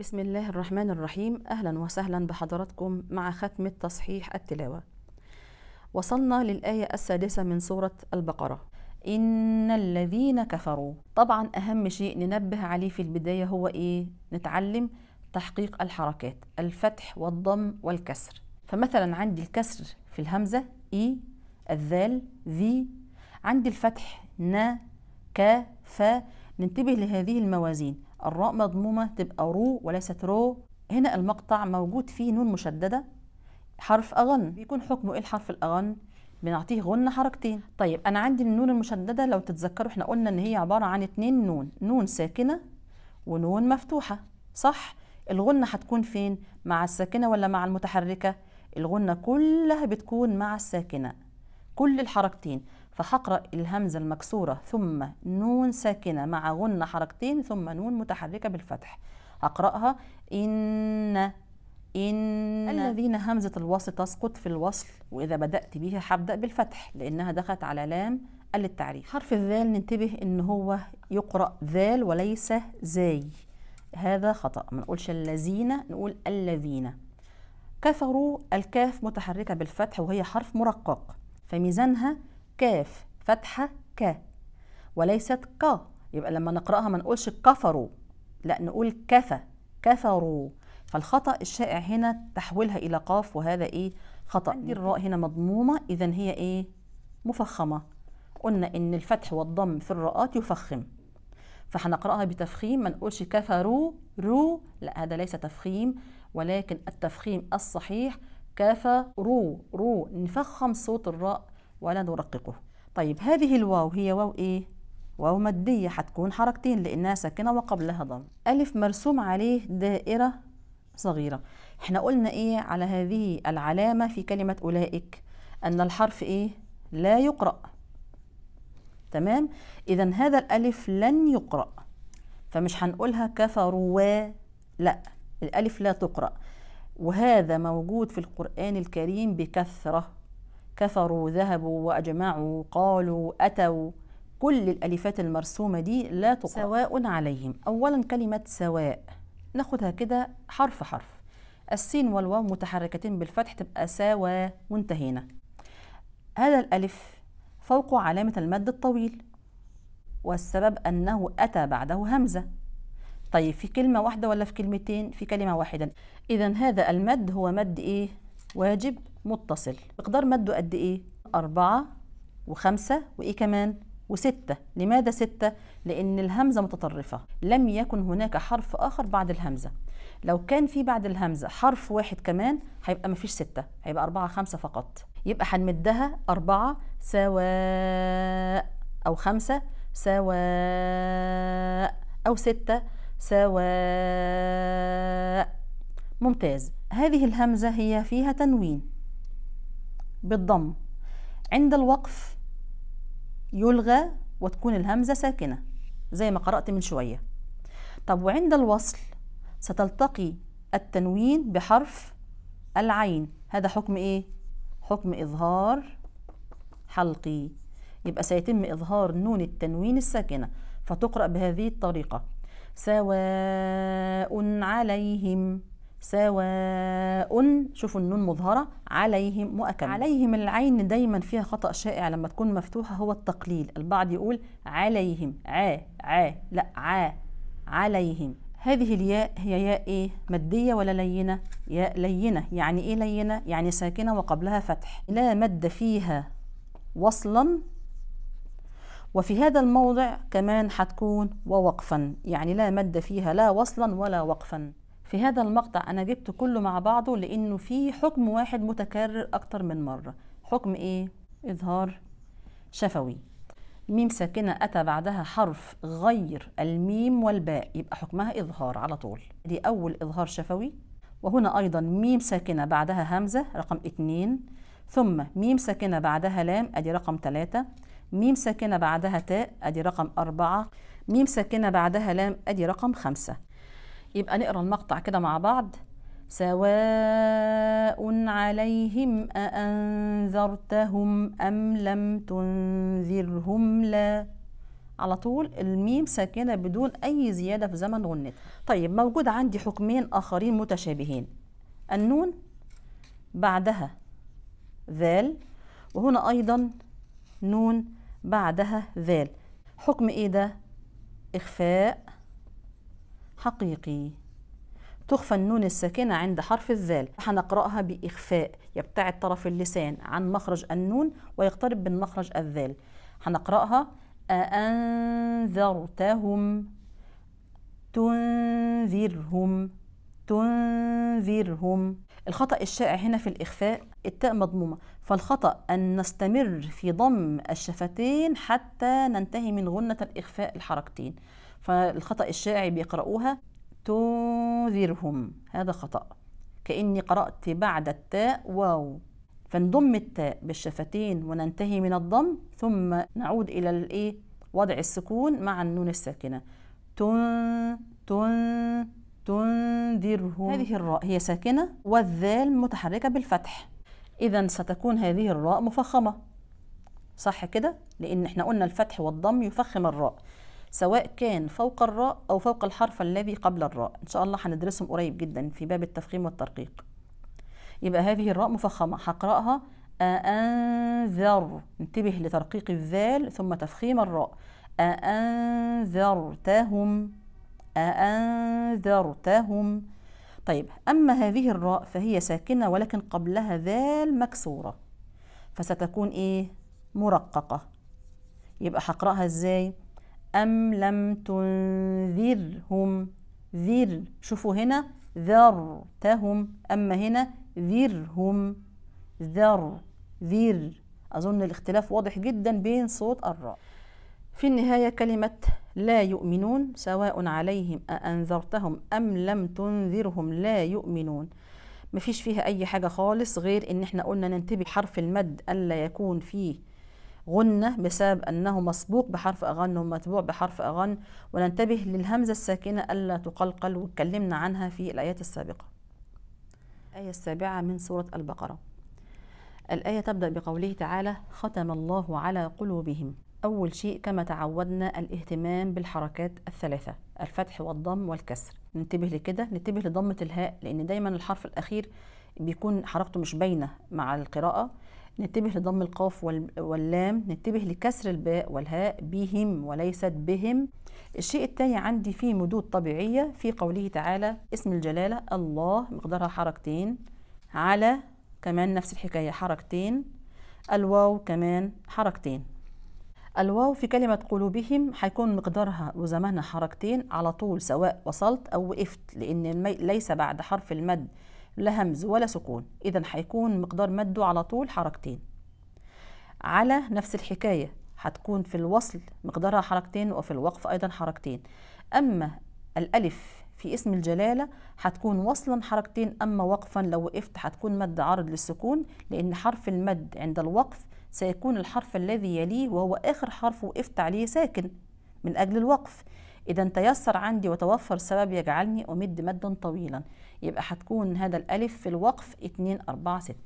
بسم الله الرحمن الرحيم أهلا وسهلا بحضراتكم مع ختمة تصحيح التلاوة وصلنا للآية السادسة من سورة البقرة إن الذين كفروا طبعا أهم شيء ننبه عليه في البداية هو إيه؟ نتعلم تحقيق الحركات الفتح والضم والكسر فمثلا عندي الكسر في الهمزة إي الذال ذي عندي الفتح نا كا فا ننتبه لهذه الموازين الراء مضمومة تبقى رو وليست رو هنا المقطع موجود فيه نون مشددة حرف أغن بيكون حكمه إيه الحرف الأغن بنعطيه غن حركتين طيب أنا عندي النون المشددة لو تتذكروا إحنا قلنا إن هي عبارة عن اتنين نون نون ساكنة ونون مفتوحة صح الغنة هتكون فين مع الساكنة ولا مع المتحركة الغنة كلها بتكون مع الساكنة كل الحركتين فحقرأ الهمزة المكسورة ثم نون ساكنة مع غنة حركتين ثم نون متحركة بالفتح أقرأها إن إن الذين همزة الوصل تسقط في الوصل وإذا بدأت بها حبدأ بالفتح لأنها دخلت على لام التعريف حرف الذال ننتبه إن هو يقرأ ذال وليس زاي هذا خطأ ما نقولش الذين نقول الذين كفروا الكاف متحركة بالفتح وهي حرف مرقق فميزانها كاف فتحة ك وليست ق يبقى لما نقرأها ما نقولش كفروا لا نقول كفى كفروا فالخطأ الشائع هنا تحويلها إلى قاف وهذا إيه خطأ عندي أيوة. الراء هنا مضمومة إذا هي إيه مفخمة قلنا إن الفتح والضم في الراءات يفخم فهنقرأها بتفخيم ما نقولش كفروا رو لا هذا ليس تفخيم ولكن التفخيم الصحيح كفروا رو نفخم صوت الراء ولا نرققه طيب هذه الواو هي واو ايه واو مادية هتكون حركتين لأنها ساكنة وقبلها ضم ألف مرسوم عليه دائرة صغيرة احنا قلنا ايه على هذه العلامة في كلمة أولئك أن الحرف ايه لا يقرأ تمام إذا هذا الألف لن يقرأ فمش هنقولها كفروا لا الألف لا تقرأ وهذا موجود في القرآن الكريم بكثرة كفروا ذهبوا وأجمعوا قالوا أتوا كل الألفات المرسومة دي لا تقرأ سواء عليهم أولا كلمة سواء ناخدها كده حرف حرف السين والواو متحركتين بالفتح تبقى سوا وانتهينا هذا الألف فوق علامة المد الطويل والسبب أنه أتى بعده همزة طيب في كلمة واحدة ولا في كلمتين في كلمة واحدة إذا هذا المد هو مد إيه واجب متصل مقدار مده قد ايه أربعة وخمسة وإيه كمان وستة لماذا ستة؟ لأن الهمزة متطرفة لم يكن هناك حرف آخر بعد الهمزة لو كان في بعد الهمزة حرف واحد كمان هيبقى مفيش ستة هيبقى أربعة خمسة فقط يبقى هنمدها أربعة سواء أو خمسة سواء أو ستة سواء ممتاز هذه الهمزة هي فيها تنوين بالضم عند الوقف يلغى وتكون الهمزة ساكنة زي ما قرأت من شوية طب وعند الوصل ستلتقي التنوين بحرف العين هذا حكم ايه حكم إظهار حلقي يبقى سيتم إظهار نون التنوين الساكنة فتقرأ بهذه الطريقة سواء عليهم سواء شوفوا النون مظهرة عليهم مؤكد عليهم العين دايما فيها خطأ شائع لما تكون مفتوحة هو التقليل البعض يقول عليهم ع ع لا ع عليهم هذه الياء هي ياء ايه مادية ولا لينة ياء لينة يعني ايه لينة يعني ساكنة وقبلها فتح لا مد فيها وصلا وفي هذا الموضع كمان هتكون ووقفا يعني لا مد فيها لا وصلا ولا وقفا في هذا المقطع انا جبت كله مع بعضه لانه في حكم واحد متكرر اكتر من مره حكم ايه اظهار شفوي ميم ساكنة أتى بعدها حرف غير الميم والباء يبقى حكمها إظهار على طول دي أول إظهار شفوي وهنا أيضا ميم ساكنة بعدها همزة رقم اتنين ثم ميم ساكنة بعدها لام أدي رقم تلاتة ميم ساكنة بعدها تاء أدي رقم أربعة ميم ساكنة بعدها لام أدي رقم خمسة يبقى نقرا المقطع كده مع بعض سواء عليهم أأنذرتهم أم لم تنذرهم لا على طول الميم ساكنة بدون أي زيادة في زمن غنت طيب موجود عندي حكمين آخرين متشابهين النون بعدها ذال وهنا أيضا نون بعدها ذال حكم إيه ده؟ إخفاء حقيقي تخفى النون الساكنة عند حرف الذال هنقرأها بإخفاء يبتعد طرف اللسان عن مخرج النون ويقترب من مخرج الذال هنقرأها أأنذرتهم تنذرهم تنذرهم الخطأ الشائع هنا في الإخفاء التاء مضمومة فالخطأ أن نستمر في ضم الشفتين حتى ننتهي من غنة الإخفاء الحركتين فالخطأ الشائع بيقرأوها تنذرهم هذا خطأ كأني قرأت بعد التاء واو فنضم التاء بالشفتين وننتهي من الضم ثم نعود إلى الإيه وضع السكون مع النون الساكنة تن تن تنذرهم هذه الراء هي ساكنة والذال متحركة بالفتح إذا ستكون هذه الراء مفخمة صح كده؟ لأن احنا قلنا الفتح والضم يفخم الراء سواء كان فوق الراء أو فوق الحرف الذي قبل الراء إن شاء الله هندرسهم قريب جدا في باب التفخيم والترقيق يبقى هذه الراء مفخمة هقرأها أأنذر انتبه لترقيق الذال ثم تفخيم الراء أأنذرتهم أأنذرتهم طيب أما هذه الراء فهي ساكنة ولكن قبلها ذال مكسورة فستكون إيه مرققة يبقى هقرأها إزاي أم لم تنذرهم ذر شوفوا هنا ذرتهم أما هنا ذرهم ذر ذر أظن الاختلاف واضح جدا بين صوت الراء في النهاية كلمة لا يؤمنون سواء عليهم أأنذرتهم أم لم تنذرهم لا يؤمنون مفيش فيها أي حاجة خالص غير إن إحنا قلنا ننتبه حرف المد ألا يكون فيه غنة بسبب أنه مسبوق بحرف أغن ومتبوع بحرف أغن وننتبه للهمزة الساكنة ألا تقلقل وتكلمنا عنها في الآيات السابقة الآية السابعة من سورة البقرة الآية تبدأ بقوله تعالى ختم الله على قلوبهم أول شيء كما تعودنا الاهتمام بالحركات الثلاثة الفتح والضم والكسر ننتبه لكده ننتبه لضمة الهاء لأن دايما الحرف الأخير بيكون حركته مش باينه مع القراءه ننتبه لضم القاف واللام ننتبه لكسر الباء والهاء بهم وليست بهم الشيء الثاني عندي فيه مدود طبيعية في قوله تعالى اسم الجلالة الله مقدارها حركتين على كمان نفس الحكاية حركتين الواو كمان حركتين الواو في كلمة قلوبهم هيكون مقدارها وزمانها حركتين على طول سواء وصلت أو وقفت لأن ليس بعد حرف المد لا همز ولا سكون إذا هيكون مقدار مده على طول حركتين على نفس الحكاية هتكون في الوصل مقدارها حركتين وفي الوقف أيضا حركتين أما الألف في اسم الجلالة هتكون وصلا حركتين أما وقفا لو وقفت هتكون مد عرض للسكون لأن حرف المد عند الوقف سيكون الحرف الذي يليه وهو آخر حرف وقفت عليه ساكن من أجل الوقف إذا تيسر عندي وتوفر سبب يجعلني أمد مدا طويلا يبقى هتكون هذا الألف في الوقف 2 4 6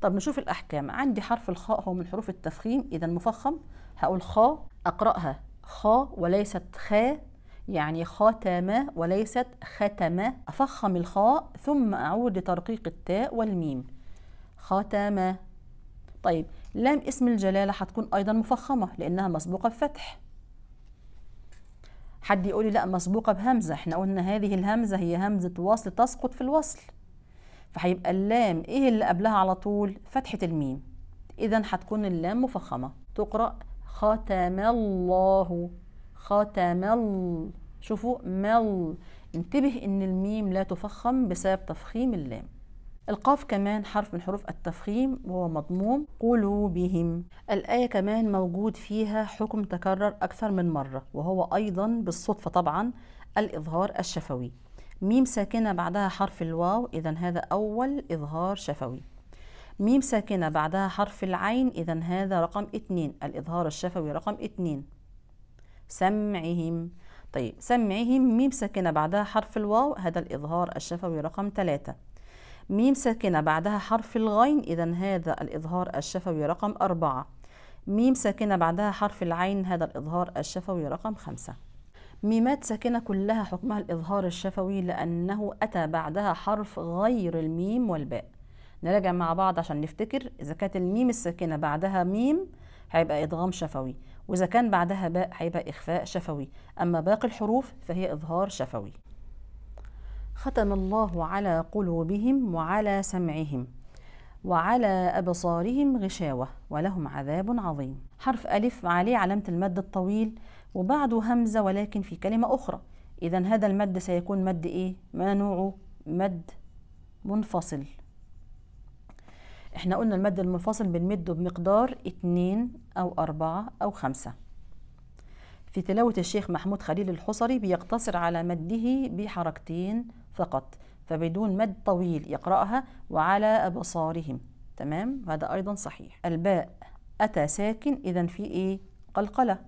طب نشوف الأحكام عندي حرف الخاء هو من حروف التفخيم إذا مفخم هقول خاء أقرأها خاء وليست خاء يعني خاتمة وليست ختمة أفخم الخاء ثم أعود لترقيق التاء والميم خاتمة طيب لام اسم الجلالة هتكون أيضا مفخمة لأنها مسبوقة بفتح حد يقولي لا مسبوقة بهمزة احنا قلنا هذه الهمزة هي همزة وصل تسقط في الوصل فهيبقى اللام ايه اللي قبلها على طول فتحة الميم اذا هتكون اللام مفخمة تقرأ ختم الله ختم ال شوفوا مل انتبه ان الميم لا تفخم بسبب تفخيم اللام القاف كمان حرف من حروف التفخيم وهو مضموم قلوبهم الآية كمان موجود فيها حكم تكرر أكثر من مرة وهو أيضا بالصدفة طبعا الإظهار الشفوي ميم ساكنة بعدها حرف الواو إذا هذا أول إظهار شفوي ميم ساكنة بعدها حرف العين إذا هذا رقم اتنين الإظهار الشفوي رقم اتنين سمعهم طيب سمعهم ميم ساكنة بعدها حرف الواو هذا الإظهار الشفوي رقم ثلاثة ميم ساكنة بعدها حرف الغين إذا هذا الإظهار الشفوي رقم أربعة ميم ساكنة بعدها حرف العين هذا الإظهار الشفوي رقم خمسة ميمات ساكنة كلها حكمها الإظهار الشفوي لأنه أتى بعدها حرف غير الميم والباء نراجع مع بعض عشان نفتكر إذا كانت الميم الساكنة بعدها ميم هيبقى إدغام شفوي وإذا كان بعدها باء هيبقى إخفاء شفوي أما باقي الحروف فهي إظهار شفوي ختم الله على قلوبهم وعلى سمعهم وعلى أبصارهم غشاوة ولهم عذاب عظيم حرف ألف عليه علامة المد الطويل وبعده همزة ولكن في كلمة أخرى إذا هذا المد سيكون مد إيه؟ ما نوعه؟ مد منفصل احنا قلنا المد المنفصل بنمده بمقدار اتنين أو أربعة أو خمسة في تلاوة الشيخ محمود خليل الحصري بيقتصر على مده بحركتين فقط فبدون مد طويل يقرأها وعلى أبصارهم تمام هذا أيضا صحيح الباء أتى ساكن إذا في إيه قلقلة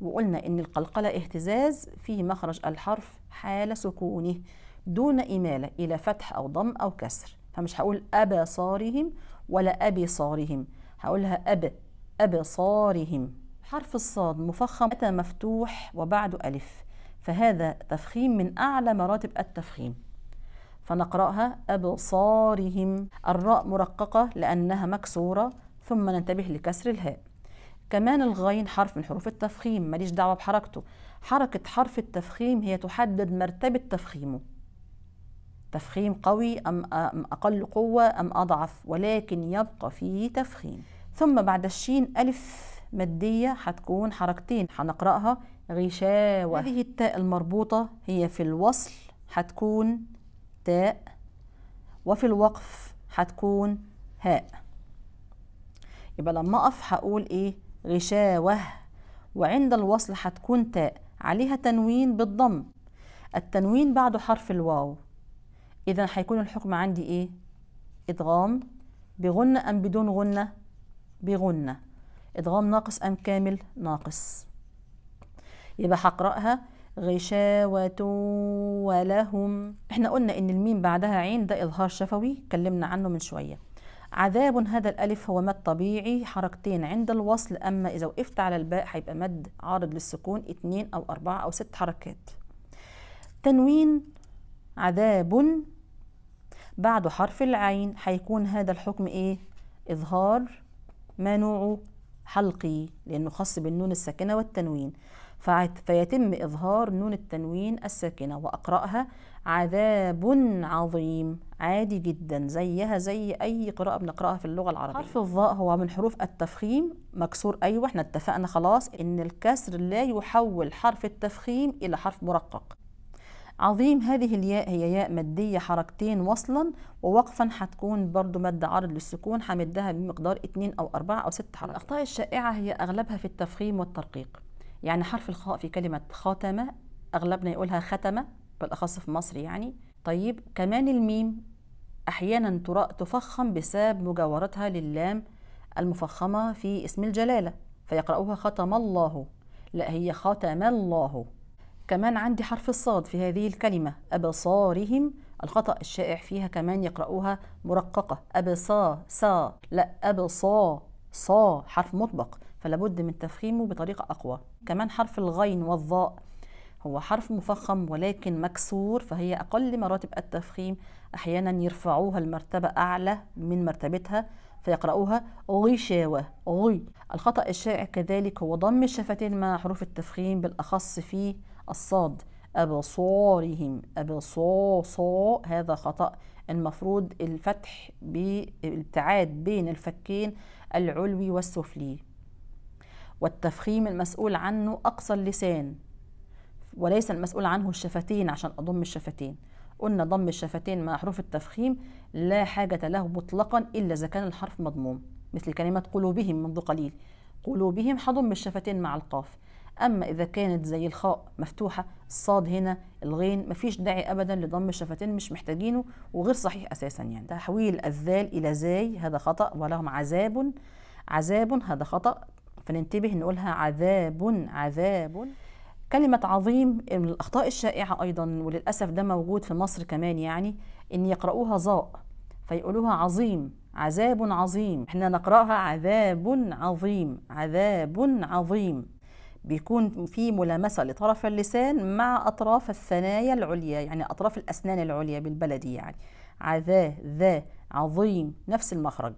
وقلنا إن القلقلة اهتزاز في مخرج الحرف حال سكونه دون إمالة إلى فتح أو ضم أو كسر فمش هقول أبصارهم ولا أبصارهم هقولها أب أبصارهم حرف الصاد مفخم أتى مفتوح وبعده ألف فهذا تفخيم من أعلى مراتب التفخيم فنقرأها أبصارهم الراء مرققة لأنها مكسورة ثم ننتبه لكسر الهاء كمان الغين حرف من حروف التفخيم ماليش دعوة بحركته حركة حرف التفخيم هي تحدد مرتبة تفخيمه تفخيم قوي أم أقل قوة أم أضعف ولكن يبقى فيه تفخيم ثم بعد الشين ألف مادية هتكون حركتين هنقرأها غشاوة هذه التاء المربوطة هي في الوصل هتكون تاء وفي الوقف هتكون هاء يبقى لما أقف هقول إيه غشاوة وعند الوصل هتكون تاء عليها تنوين بالضم التنوين بعده حرف الواو إذا هيكون الحكم عندي إيه إدغام بغنة أم بدون غنة بغنة ادغام ناقص ام كامل ناقص يبقى هقراها غشاوة ولهم احنا قلنا ان الميم بعدها عين ده اظهار شفوي اتكلمنا عنه من شويه عذاب هذا الألف هو مد طبيعي حركتين عند الوصل أما إذا وقفت على الباء هيبقى مد عارض للسكون اتنين أو أربعة أو ست حركات تنوين عذاب بعد حرف العين هيكون هذا الحكم إيه؟ إظهار ما نوعه حلقي لأنه خاص بالنون الساكنة والتنوين فيتم إظهار نون التنوين الساكنة وأقرأها عذاب عظيم عادي جدا زيها زي أي قراءة بنقرأها في اللغة العربية حرف الظاء هو من حروف التفخيم مكسور أيوة احنا اتفقنا خلاص إن الكسر لا يحول حرف التفخيم إلى حرف مرقق عظيم هذه الياء هي ياء مادية حركتين وصلا ووقفا هتكون برضو مادة عرض للسكون همدها بمقدار اتنين أو أربعة أو ست حركات الأخطاء الشائعة هي أغلبها في التفخيم والترقيق يعني حرف الخاء في كلمة خاتمة أغلبنا يقولها ختمة بالأخص في مصر يعني طيب كمان الميم أحيانا تفخم بسبب مجاورتها للام المفخمة في اسم الجلالة فيقرأوها ختم الله لا هي ختم الله كمان عندي حرف الصاد في هذه الكلمة أبصارهم الخطأ الشائع فيها كمان يقرأوها مرققة أبصا سا لا أبصا صا حرف مطبق فلابد من تفخيمه بطريقة أقوى كمان حرف الغين والظاء هو حرف مفخم ولكن مكسور فهي أقل مراتب التفخيم أحيانا يرفعوها المرتبة أعلى من مرتبتها فيقرأوها غشاوة غي الخطأ الشائع كذلك هو ضم الشفتين مع حروف التفخيم بالأخص في الصاد أبصارهم أبصاصا هذا خطأ المفروض الفتح بالابتعاد بين الفكين العلوي والسفلي والتفخيم المسؤول عنه أقصى اللسان وليس المسؤول عنه الشفتين عشان أضم الشفتين قلنا ضم الشفتين مع حروف التفخيم لا حاجة له مطلقا إلا إذا كان الحرف مضموم مثل كلمة قلوبهم منذ قليل قلوبهم هضم الشفتين مع القاف أما إذا كانت زي الخاء مفتوحة الصاد هنا الغين مفيش داعي أبدا لضم الشفتين مش محتاجينه وغير صحيح أساسا يعني تحويل الذال إلى زاي هذا خطأ ولهم عذاب عذاب هذا خطأ فننتبه نقولها عذاب عذاب كلمة عظيم من الأخطاء الشائعة أيضا وللأسف ده موجود في مصر كمان يعني إن يقرأوها ظاء فيقولوها عظيم عذاب عظيم احنا نقرأها عذاب عظيم عذاب عظيم بيكون في ملامسه لطرف اللسان مع اطراف الثنايا العليا يعني اطراف الاسنان العليا بالبلدي يعني عذا ذا عظيم نفس المخرج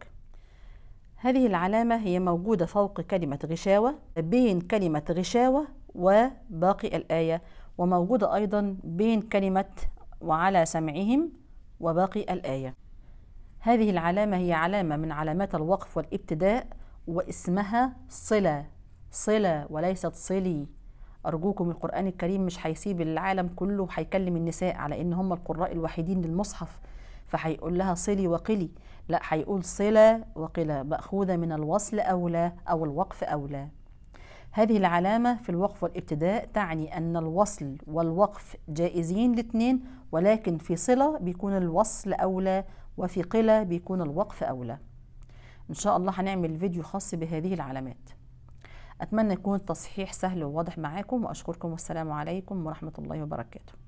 هذه العلامة هي موجودة فوق كلمة غشاوة بين كلمة غشاوة وباقي الآية وموجودة أيضا بين كلمة وعلى سمعهم وباقي الآية هذه العلامة هي علامة من علامات الوقف والابتداء واسمها صلة صلة وليست صلي أرجوكم القرآن الكريم مش هيسيب العالم كله هيكلم النساء على إن هم القراء الوحيدين للمصحف فهيقول لها صلي وقلي لا هيقول صلة وقلة مأخوذة من الوصل أولى أو الوقف أولى هذه العلامة في الوقف والابتداء تعني أن الوصل والوقف جائزين الاثنين ولكن في صلة بيكون الوصل أولى وفي قلة بيكون الوقف أولى إن شاء الله هنعمل فيديو خاص بهذه العلامات أتمنى يكون التصحيح سهل وواضح معاكم وأشكركم والسلام عليكم ورحمة الله وبركاته